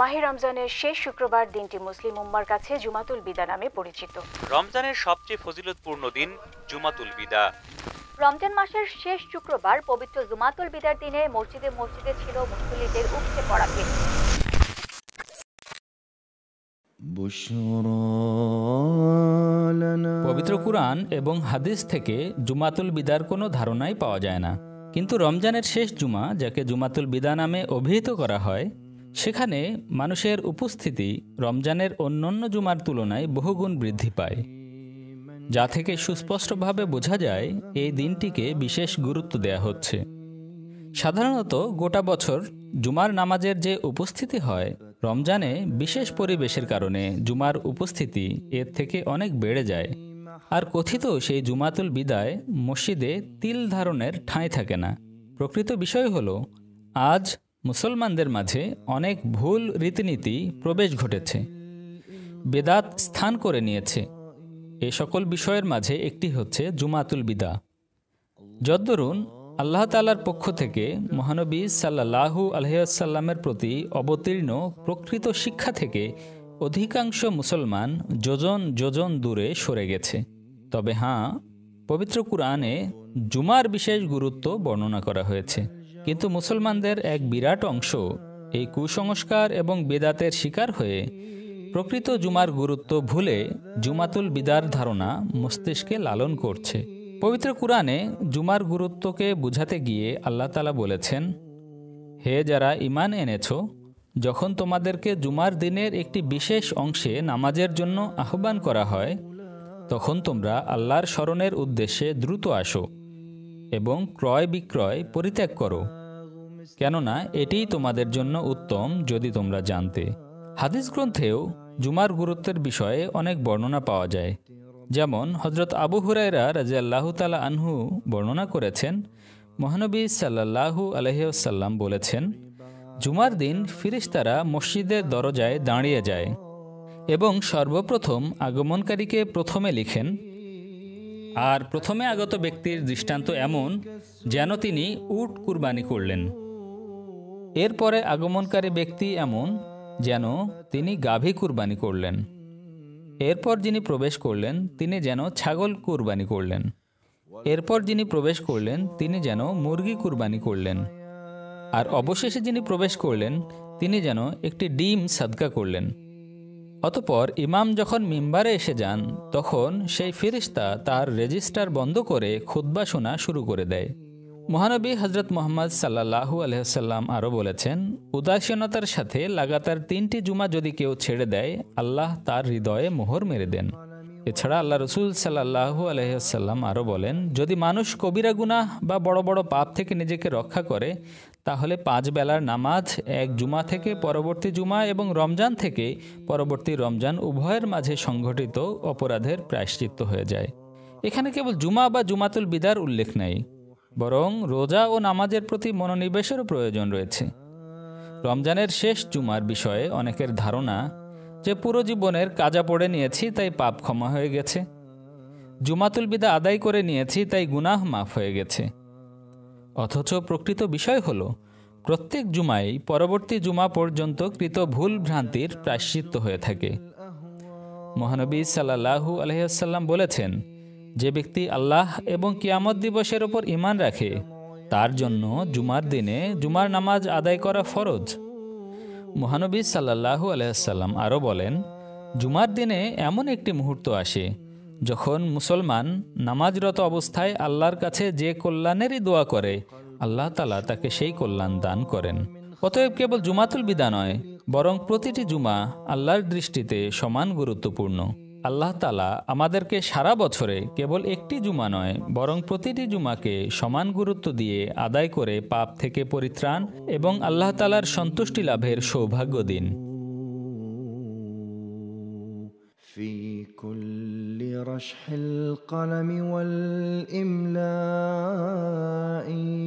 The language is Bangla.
মাহে রমজানের শেষ শুক্রবার দিনটি মুসলিম উম্মার কাছে জুমাতুল বিদা নামে পরিচিত রমজানের সবচেয়ে ফজিলতপূর্ণ দিন জুমাতুল বিদা রমজান মাসের শেষ শুক্রবার পবিত্র জুমাতুল বিদার দিনে মসজিদে মসজিদে ছিল মুসল্লিদের উপচে পড়া ভিড় পবিত্র কুরআন এবং হাদিস থেকে জুমাতুল বিদার কোনো ধারণাই পাওয়া যায় না কিন্তু রমজানের শেষ জুমা যাকে জুমাতুল বিদা নামে অভিহিত করা হয় সেখানে মানুষের উপস্থিতি রমজানের অন্যান্য জুমার তুলনায় বহুগুণ বৃদ্ধি পায় যা থেকে সুস্পষ্টভাবে বোঝা যায় এই দিনটিকে বিশেষ গুরুত্ব দেয়া হচ্ছে সাধারণত গোটা বছর জুমার নামাজের যে উপস্থিতি হয় রমজানে বিশেষ পরিবেশের কারণে জুমার উপস্থিতি এর থেকে অনেক বেড়ে যায় আর কথিত সেই জুমাতুল বিদায় মসজিদে তিল ধারণের ঠাঁই থাকে না প্রকৃত বিষয় হলো আজ মুসলমানদের মাঝে অনেক ভুল রীতিনীতি প্রবেশ ঘটেছে বেদাত স্থান করে নিয়েছে এ সকল বিষয়ের মাঝে একটি হচ্ছে জুমাতুল বিদা যদ্দরুন আল্লাহ তালার পক্ষ থেকে মহানবী সাল্লাহু আলহাসাল্লামের প্রতি অবতীর্ণ প্রকৃত শিক্ষা থেকে অধিকাংশ মুসলমান যোজন যোজন দূরে সরে গেছে তবে হ্যাঁ পবিত্র কুরআনে জুমার বিশেষ গুরুত্ব বর্ণনা করা হয়েছে কিন্তু মুসলমানদের এক বিরাট অংশ এই কুসংস্কার এবং বেদাতের শিকার হয়ে প্রকৃত জুমার গুরুত্ব ভুলে জুমাতুল বিদার ধারণা মস্তিষ্কে লালন করছে পবিত্র কোরআনে জুমার গুরুত্বকে বুঝাতে গিয়ে আল্লাহ তালা বলেছেন হে যারা ইমান এনেছ যখন তোমাদেরকে জুমার দিনের একটি বিশেষ অংশে নামাজের জন্য আহ্বান করা হয় তখন তোমরা আল্লাহর স্মরণের উদ্দেশ্যে দ্রুত আসো এবং ক্রয় বিক্রয় পরিত্যাগ করো কেননা এটিই তোমাদের জন্য উত্তম যদি তোমরা জানতে হাদিস গ্রন্থেও জুমার গুরুত্বের বিষয়ে অনেক বর্ণনা পাওয়া যায় যেমন হজরত আবু হুরাইরা রাজা আল্লাহ তালা আনহু বর্ণনা করেছেন মহানবী সাল্লাহু আলহ্লাম বলেছেন জুমার দিন ফিরিস্তারা মসজিদের দরজায় দাঁড়িয়ে যায় এবং সর্বপ্রথম আগমনকারীকে প্রথমে লিখেন আর প্রথমে আগত ব্যক্তির দৃষ্টান্ত এমন যেন তিনি উট কুরবানি করলেন এরপরে আগমনকারী ব্যক্তি এমন যেন তিনি গাভী কুরবানি করলেন এরপর যিনি প্রবেশ করলেন তিনি যেন ছাগল কুরবানি করলেন এরপর যিনি প্রবেশ করলেন তিনি যেন মুরগি কুরবানি করলেন আর অবশেষে যিনি প্রবেশ করলেন তিনি যেন একটি ডিম সাদকা করলেন অতপর ইমাম যখন মিম্বারে এসে যান তখন সেই ফিরিস্তা তার রেজিস্টার বন্ধ করে খুদ্া শোনা শুরু করে দেয় মহানবী হজরত মোহাম্মদ সাল্লাহু আলহ্লাম আরও বলেছেন উদাসীনতার সাথে লাগাতার তিনটি জুমা যদি কেউ ছেড়ে দেয় আল্লাহ তার হৃদয়ে মোহর মেরে দেন এছাড়া আল্লাহ রসুল সাল্লাহ আলহিহাসাল্লাম আরও বলেন যদি মানুষ কবিরা গুনাহ বা বড় বড় পাপ থেকে নিজেকে রক্ষা করে তাহলে পাঁচ বেলার নামাজ এক জুমা থেকে পরবর্তী জুমা এবং রমজান থেকে পরবর্তী রমজান উভয়ের মাঝে সংঘটিত অপরাধের প্রায়শ্চিত্ত হয়ে যায় এখানে কেবল জুমা বা জুমাতুল বিদার উল্লেখ নেই বরং রোজা ও নামাজের প্রতি মনোনিবেশেরও প্রয়োজন রয়েছে রমজানের শেষ জুমার বিষয়ে অনেকের ধারণা যে পুরো জীবনের কাজা পড়ে নিয়েছি তাই পাপ ক্ষমা হয়ে গেছে জুমাতুল বিদা আদায় করে নিয়েছি তাই গুনাহ মাফ হয়ে গেছে অথচ প্রকৃত বিষয় হল প্রত্যেক জুমাই পরবর্তী জুমা পর্যন্ত কৃত ভুল ভ্রান্তির প্রায়শ্চিত্ত হয়ে থাকে মহানবী সাল্লাহু আলহিহাসাল্লাম বলেছেন যে ব্যক্তি আল্লাহ এবং কিয়ামত দিবসের ওপর ইমান রাখে তার জন্য জুমার দিনে জুমার নামাজ আদায় করা ফরজ মহানবী সাল্লাহু আলাইসাল্লাম আরও বলেন জুমার দিনে এমন একটি মুহূর্ত আসে যখন মুসলমান নামাজরত অবস্থায় আল্লাহর কাছে যে কল্যাণেরই দোয়া করে আল্লাহ তালা তাকে সেই কল্যাণ দান করেন অতএব কেবল জুমাতুল বিদা নয় বরং প্রতিটি জুমা আল্লাহর দৃষ্টিতে সমান গুরুত্বপূর্ণ আল্লাহ তালা আমাদেরকে সারা বছরে কেবল একটি জুমা নয় বরং প্রতিটি জুমাকে সমান গুরুত্ব দিয়ে আদায় করে পাপ থেকে পরিত্রাণ এবং আল্লাহ তালার সন্তুষ্টি লাভের সৌভাগ্য দিন في কলমি رشح